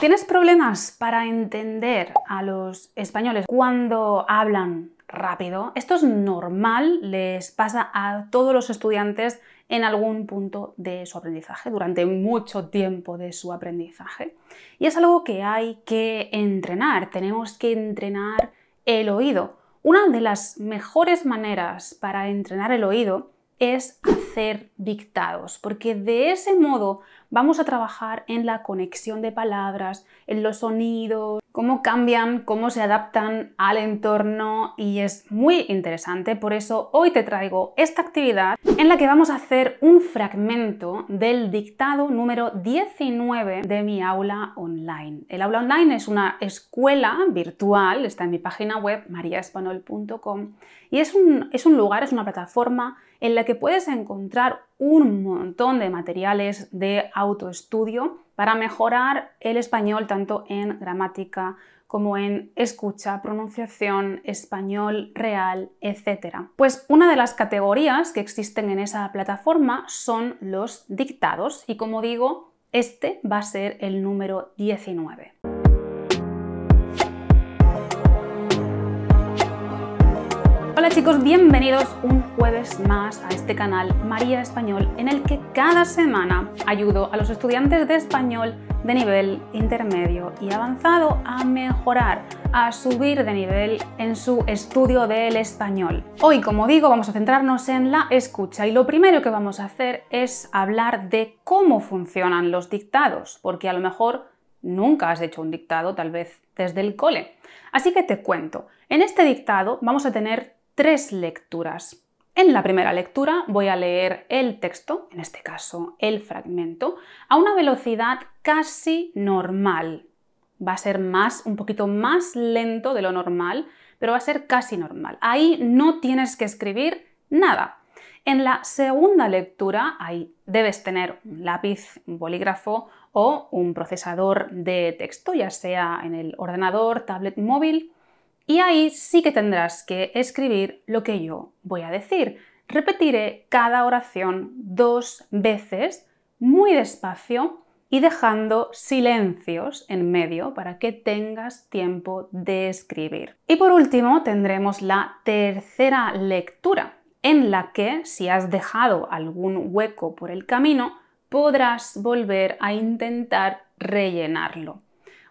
¿Tienes problemas para entender a los españoles cuando hablan rápido? Esto es normal, les pasa a todos los estudiantes en algún punto de su aprendizaje, durante mucho tiempo de su aprendizaje. Y es algo que hay que entrenar, tenemos que entrenar el oído. Una de las mejores maneras para entrenar el oído es hacer dictados, porque de ese modo vamos a trabajar en la conexión de palabras, en los sonidos, cómo cambian, cómo se adaptan al entorno y es muy interesante. Por eso hoy te traigo esta actividad en la que vamos a hacer un fragmento del dictado número 19 de mi aula online. El aula online es una escuela virtual, está en mi página web mariaespanol.com y es un, es un lugar, es una plataforma en la que puedes encontrar un montón de materiales de autoestudio para mejorar el español tanto en gramática como en escucha, pronunciación, español real, etc. Pues una de las categorías que existen en esa plataforma son los dictados y como digo, este va a ser el número 19. Hola chicos, bienvenidos un jueves más a este canal María Español en el que cada semana ayudo a los estudiantes de español de nivel intermedio y avanzado a mejorar, a subir de nivel en su estudio del español. Hoy, como digo, vamos a centrarnos en la escucha y lo primero que vamos a hacer es hablar de cómo funcionan los dictados, porque a lo mejor nunca has hecho un dictado, tal vez desde el cole. Así que te cuento, en este dictado vamos a tener tres lecturas. En la primera lectura voy a leer el texto, en este caso el fragmento, a una velocidad casi normal. Va a ser más, un poquito más lento de lo normal, pero va a ser casi normal. Ahí no tienes que escribir nada. En la segunda lectura, ahí debes tener un lápiz, un bolígrafo o un procesador de texto, ya sea en el ordenador, tablet móvil, y ahí sí que tendrás que escribir lo que yo voy a decir. Repetiré cada oración dos veces, muy despacio y dejando silencios en medio para que tengas tiempo de escribir. Y por último tendremos la tercera lectura, en la que si has dejado algún hueco por el camino, podrás volver a intentar rellenarlo.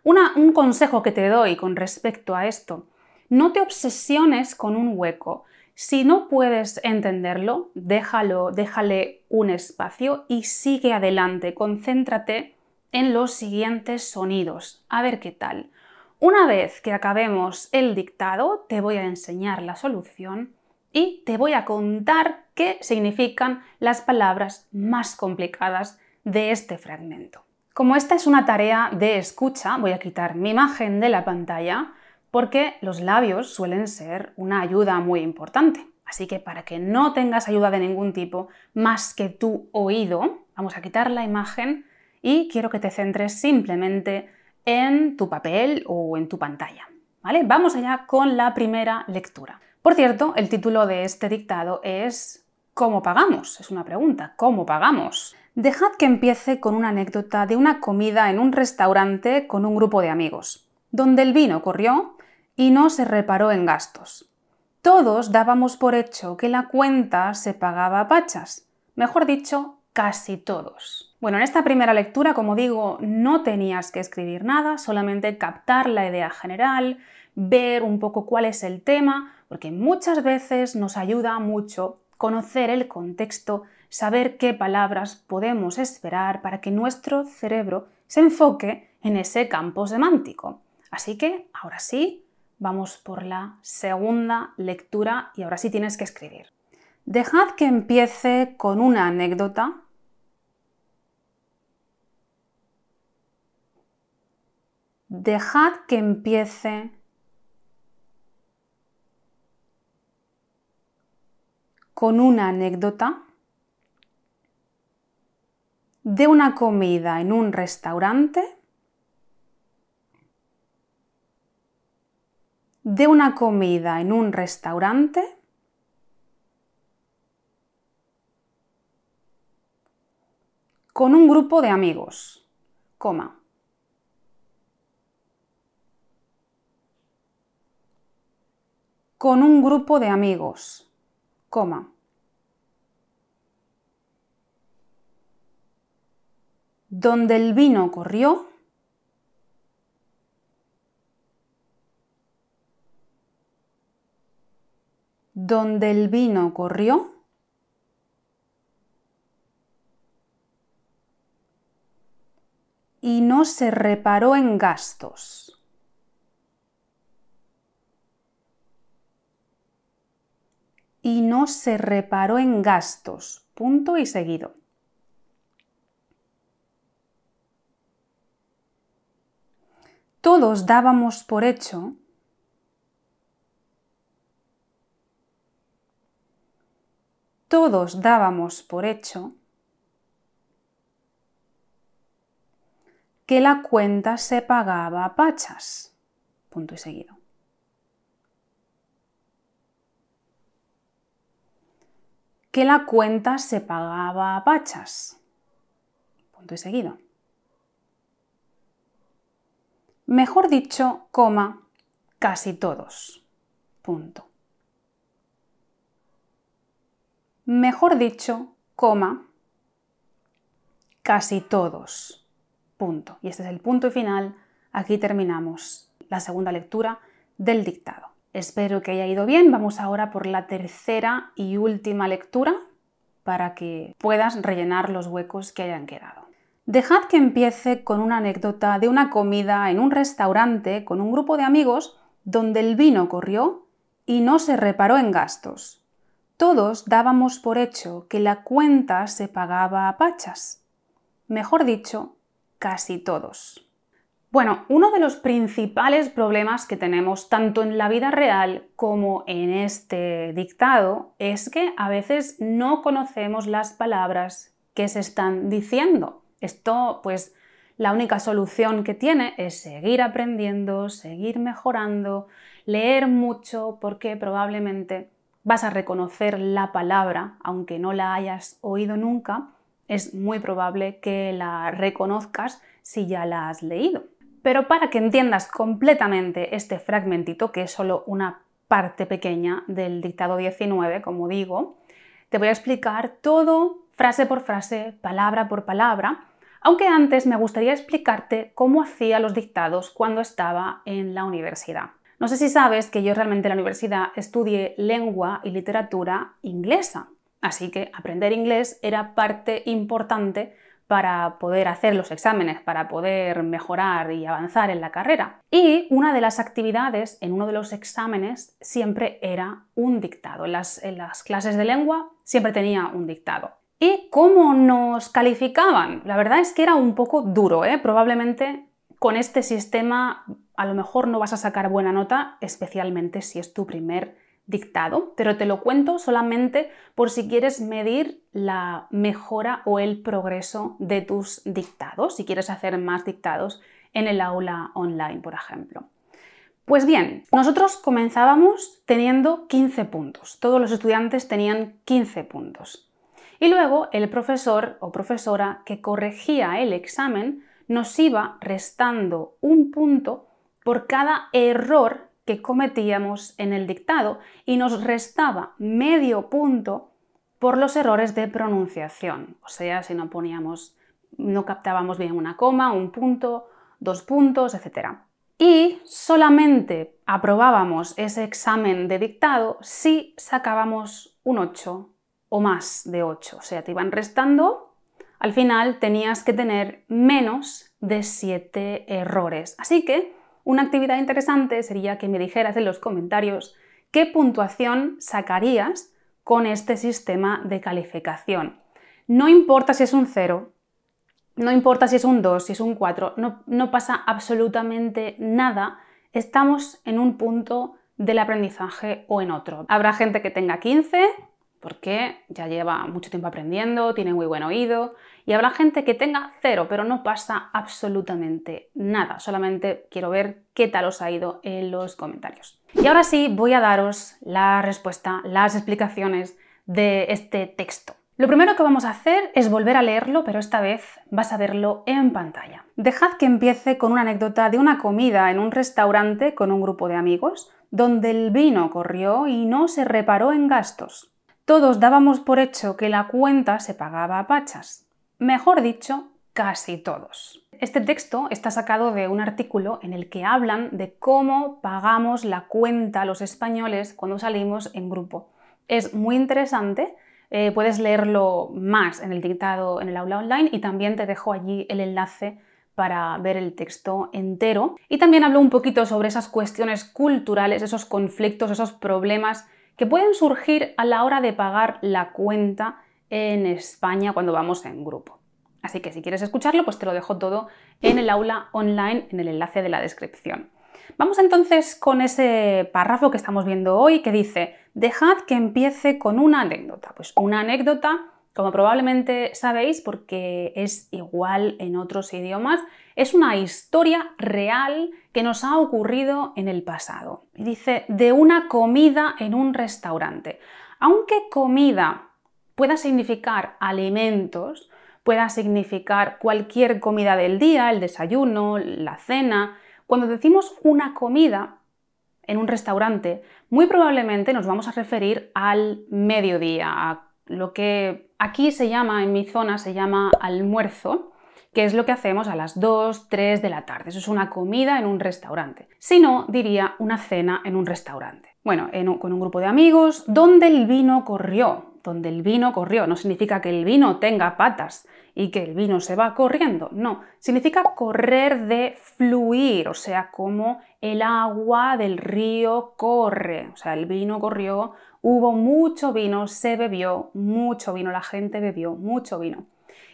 un consejo que te doy con respecto a esto no te obsesiones con un hueco. Si no puedes entenderlo, déjalo, déjale un espacio y sigue adelante. Concéntrate en los siguientes sonidos. A ver qué tal. Una vez que acabemos el dictado, te voy a enseñar la solución y te voy a contar qué significan las palabras más complicadas de este fragmento. Como esta es una tarea de escucha, voy a quitar mi imagen de la pantalla porque los labios suelen ser una ayuda muy importante. Así que para que no tengas ayuda de ningún tipo más que tu oído, vamos a quitar la imagen y quiero que te centres simplemente en tu papel o en tu pantalla. ¿Vale? Vamos allá con la primera lectura. Por cierto, el título de este dictado es ¿Cómo pagamos? Es una pregunta. ¿Cómo pagamos? Dejad que empiece con una anécdota de una comida en un restaurante con un grupo de amigos, donde el vino corrió y no se reparó en gastos. Todos dábamos por hecho que la cuenta se pagaba a pachas, mejor dicho, casi todos. Bueno, en esta primera lectura, como digo, no tenías que escribir nada, solamente captar la idea general, ver un poco cuál es el tema, porque muchas veces nos ayuda mucho conocer el contexto, saber qué palabras podemos esperar para que nuestro cerebro se enfoque en ese campo semántico. Así que, ahora sí, Vamos por la segunda lectura y ahora sí tienes que escribir. Dejad que empiece con una anécdota dejad que empiece con una anécdota de una comida en un restaurante de una comida en un restaurante con un grupo de amigos, coma. Con un grupo de amigos, coma. Donde el vino corrió, donde el vino corrió, y no se reparó en gastos. Y no se reparó en gastos. Punto y seguido. Todos dábamos por hecho todos dábamos por hecho que la cuenta se pagaba a pachas. Punto y seguido. Que la cuenta se pagaba a pachas. Punto y seguido. Mejor dicho, coma, casi todos. Punto. mejor dicho, coma, casi todos. Punto. Y este es el punto final. Aquí terminamos la segunda lectura del dictado. Espero que haya ido bien. Vamos ahora por la tercera y última lectura para que puedas rellenar los huecos que hayan quedado. Dejad que empiece con una anécdota de una comida en un restaurante con un grupo de amigos donde el vino corrió y no se reparó en gastos todos dábamos por hecho que la cuenta se pagaba a pachas. Mejor dicho, casi todos. Bueno, uno de los principales problemas que tenemos tanto en la vida real como en este dictado es que a veces no conocemos las palabras que se están diciendo. Esto, pues, la única solución que tiene es seguir aprendiendo, seguir mejorando, leer mucho, porque probablemente vas a reconocer la palabra, aunque no la hayas oído nunca, es muy probable que la reconozcas si ya la has leído. Pero para que entiendas completamente este fragmentito, que es solo una parte pequeña del dictado 19, como digo, te voy a explicar todo frase por frase, palabra por palabra, aunque antes me gustaría explicarte cómo hacía los dictados cuando estaba en la universidad. No sé si sabes que yo realmente en la universidad estudié lengua y literatura inglesa, así que aprender inglés era parte importante para poder hacer los exámenes, para poder mejorar y avanzar en la carrera. Y una de las actividades en uno de los exámenes siempre era un dictado. En las, clases de lengua siempre tenía un dictado. ¿Y cómo nos calificaban? La verdad es que era un poco duro, ¿eh? probablemente con este sistema a lo mejor no vas a sacar buena nota, especialmente si es tu primer dictado, pero te lo cuento solamente por si quieres medir la mejora o el progreso de tus dictados, si quieres hacer más dictados en el aula online, por ejemplo. Pues bien, nosotros comenzábamos teniendo 15 puntos, todos los estudiantes tenían 15 puntos. Y luego el profesor o profesora que corregía el examen nos iba restando un punto por cada error que cometíamos en el dictado y nos restaba medio punto por los errores de pronunciación. O sea, si no poníamos, no captábamos bien una coma, un punto, dos puntos, etc. Y solamente aprobábamos ese examen de dictado si sacábamos un 8 o más de 8. O sea, te iban restando, al final tenías que tener menos de 7 errores. Así que una actividad interesante sería que me dijeras en los comentarios qué puntuación sacarías con este sistema de calificación. No importa si es un 0, no importa si es un 2, si es un 4, no, pasa absolutamente nada. Estamos en un punto del aprendizaje o en otro. Habrá gente que tenga 15 porque ya lleva mucho tiempo aprendiendo, tiene muy buen oído, y habrá gente que tenga cero, pero no pasa absolutamente nada. Solamente quiero ver qué tal os ha ido en los comentarios. Y ahora sí, voy a daros la respuesta, las explicaciones de este texto. Lo primero que vamos a hacer es volver a leerlo, pero esta vez vas a verlo en pantalla. Dejad que empiece con una anécdota de una comida en un restaurante con un grupo de amigos, donde el vino corrió y no se reparó en gastos. Todos dábamos por hecho que la cuenta se pagaba a pachas. Mejor dicho, casi todos. Este texto está sacado de un artículo en el que hablan de cómo pagamos la cuenta los españoles cuando salimos en grupo. Es muy interesante, eh, puedes leerlo más en el dictado en el aula online y también te dejo allí el enlace para ver el texto entero. Y también hablo un poquito sobre esas cuestiones culturales, esos conflictos, esos problemas que pueden surgir a la hora de pagar la cuenta en España cuando vamos en grupo. Así que si quieres escucharlo, pues te lo dejo todo en el aula online en el enlace de la descripción. Vamos entonces con ese párrafo que estamos viendo hoy que dice, dejad que empiece con una anécdota. Pues una anécdota, como probablemente sabéis, porque es igual en otros idiomas, es una historia real que nos ha ocurrido en el pasado. Y dice, de una comida en un restaurante. Aunque comida pueda significar alimentos, pueda significar cualquier comida del día, el desayuno, la cena. Cuando decimos una comida en un restaurante, muy probablemente nos vamos a referir al mediodía, a lo que aquí se llama, en mi zona se llama almuerzo, que es lo que hacemos a las 2, 3 de la tarde. Eso es una comida en un restaurante. Si no, diría una cena en un restaurante. Bueno, con un grupo de amigos, ¿Dónde el vino corrió donde el vino corrió. No significa que el vino tenga patas y que el vino se va corriendo, no. Significa correr de fluir, o sea, como el agua del río corre. O sea, el vino corrió, hubo mucho vino, se bebió mucho vino, la gente bebió mucho vino.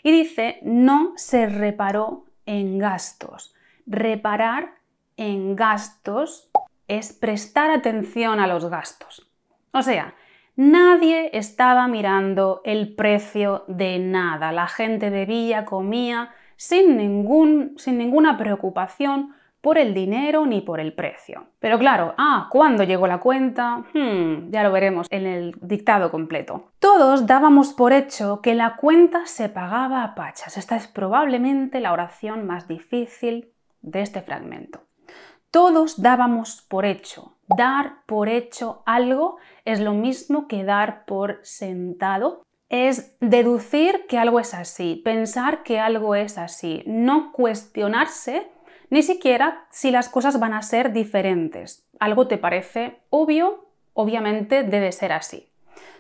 Y dice, no se reparó en gastos. Reparar en gastos es prestar atención a los gastos. O sea, Nadie estaba mirando el precio de nada. La gente bebía, comía, sin, ninguna preocupación por el dinero ni por el precio. Pero claro, ah, ¿cuándo llegó la cuenta? Hmm, ya lo veremos en el dictado completo. Todos dábamos por hecho que la cuenta se pagaba a pachas. Esta es probablemente la oración más difícil de este fragmento. Todos dábamos por hecho dar por hecho algo es lo mismo que dar por sentado. Es deducir que algo es así, pensar que algo es así, no cuestionarse ni siquiera si las cosas van a ser diferentes. Algo te parece obvio, obviamente debe ser así.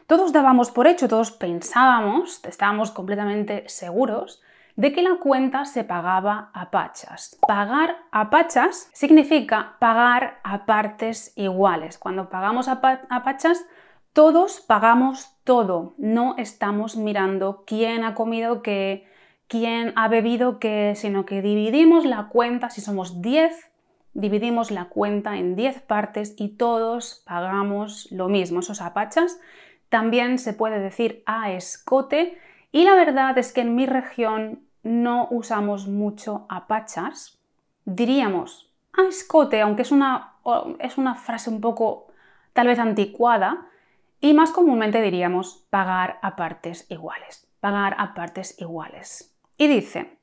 Todos dábamos por hecho, todos pensábamos, estábamos completamente seguros de que la cuenta se pagaba a pachas. Pagar a pachas significa pagar a partes iguales. Cuando pagamos a, pachas, todos pagamos todo. No estamos mirando quién ha comido qué, quién ha bebido qué, sino que dividimos la cuenta, si somos 10, dividimos la cuenta en 10 partes y todos pagamos lo mismo. Esos pachas también se puede decir a escote y la verdad es que en mi región no usamos mucho apachas. Diríamos a ah, escote, aunque es una, es una frase un poco tal vez anticuada, y más comúnmente diríamos pagar a partes iguales. Pagar a partes iguales. Y dice,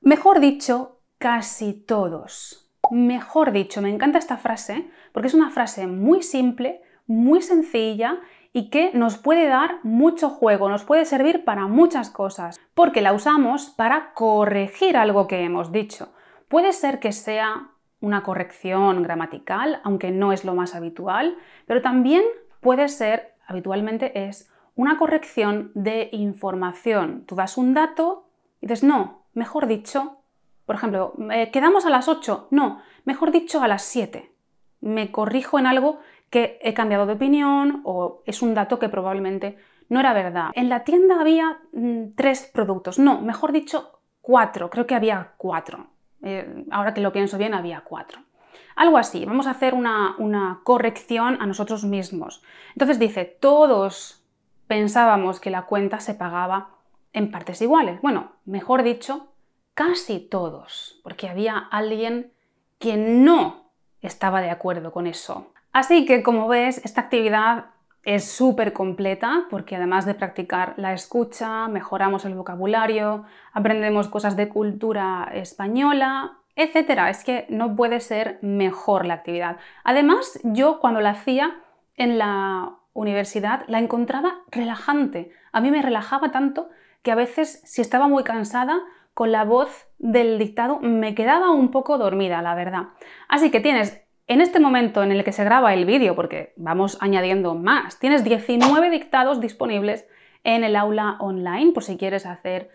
mejor dicho, casi todos. Mejor dicho, me encanta esta frase porque es una frase muy simple, muy sencilla y que nos puede dar mucho juego, nos puede servir para muchas cosas, porque la usamos para corregir algo que hemos dicho. Puede ser que sea una corrección gramatical, aunque no es lo más habitual, pero también puede ser, habitualmente es, una corrección de información. Tú das un dato y dices, no, mejor dicho, por ejemplo, eh, quedamos a las 8, no, mejor dicho a las 7. Me corrijo en algo que he cambiado de opinión o es un dato que probablemente no era verdad. En la tienda había mm, tres productos, no, mejor dicho, cuatro, creo que había cuatro. Eh, ahora que lo pienso bien, había cuatro. Algo así, vamos a hacer una, una corrección a nosotros mismos. Entonces dice, todos pensábamos que la cuenta se pagaba en partes iguales. Bueno, mejor dicho, casi todos, porque había alguien que no estaba de acuerdo con eso. Así que como ves, esta actividad es súper completa porque además de practicar la escucha, mejoramos el vocabulario, aprendemos cosas de cultura española, etcétera. Es que no puede ser mejor la actividad. Además, yo cuando la hacía en la universidad la encontraba relajante. A mí me relajaba tanto que a veces, si estaba muy cansada, con la voz del dictado me quedaba un poco dormida, la verdad. Así que tienes en este momento en el que se graba el vídeo, porque vamos añadiendo más, tienes 19 dictados disponibles en el aula online por si quieres hacer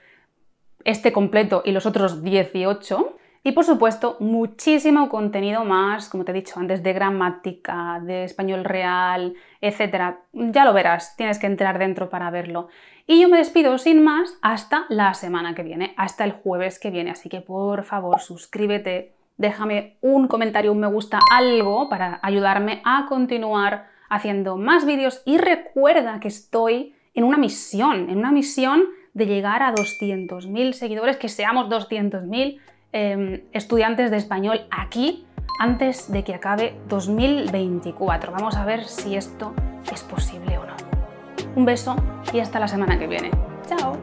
este completo y los otros 18. Y por supuesto, muchísimo contenido más, como te he dicho antes, de gramática, de español real, etc. Ya lo verás, tienes que entrar dentro para verlo. Y yo me despido sin más hasta la semana que viene, hasta el jueves que viene. Así que por favor, suscríbete, déjame un comentario, un me gusta, algo para ayudarme a continuar haciendo más vídeos y recuerda que estoy en una misión, en una misión de llegar a 200.000 seguidores, que seamos 200.000 em, estudiantes de español aquí antes de que acabe 2024. Vamos a ver si esto es posible o no. Un beso y hasta la semana que viene. ¡Chao!